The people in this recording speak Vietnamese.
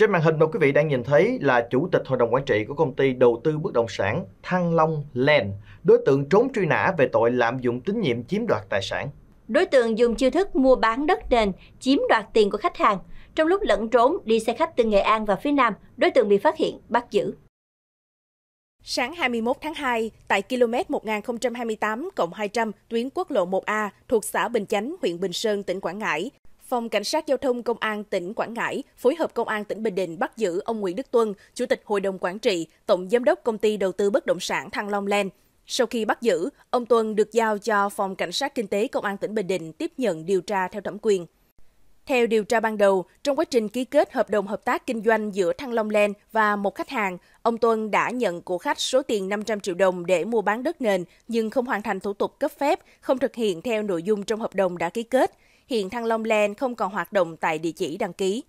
Trên màn hình mà quý vị đang nhìn thấy là Chủ tịch Hội đồng Quản trị của công ty đầu tư bất động sản Thăng Long Land, đối tượng trốn truy nã về tội lạm dụng tín nhiệm chiếm đoạt tài sản. Đối tượng dùng chiêu thức mua bán đất nền, chiếm đoạt tiền của khách hàng. Trong lúc lẫn trốn, đi xe khách từ Nghệ An và phía Nam, đối tượng bị phát hiện, bắt giữ. Sáng 21 tháng 2, tại km 1028 200 tuyến quốc lộ 1A thuộc xã Bình Chánh, huyện Bình Sơn, tỉnh Quảng Ngãi, Phòng Cảnh sát Giao thông Công an tỉnh Quảng Ngãi phối hợp Công an tỉnh Bình Định bắt giữ ông Nguyễn Đức Tuân, Chủ tịch Hội đồng Quản trị, Tổng Giám đốc Công ty Đầu tư Bất động sản Thăng Long Len. Sau khi bắt giữ, ông Tuân được giao cho Phòng Cảnh sát Kinh tế Công an tỉnh Bình Định tiếp nhận điều tra theo thẩm quyền. Theo điều tra ban đầu, trong quá trình ký kết hợp đồng hợp tác kinh doanh giữa Thăng Long Len và một khách hàng, ông Tuân đã nhận của khách số tiền 500 triệu đồng để mua bán đất nền nhưng không hoàn thành thủ tục cấp phép, không thực hiện theo nội dung trong hợp đồng đã ký kết hiện Thăng Long Land không còn hoạt động tại địa chỉ đăng ký.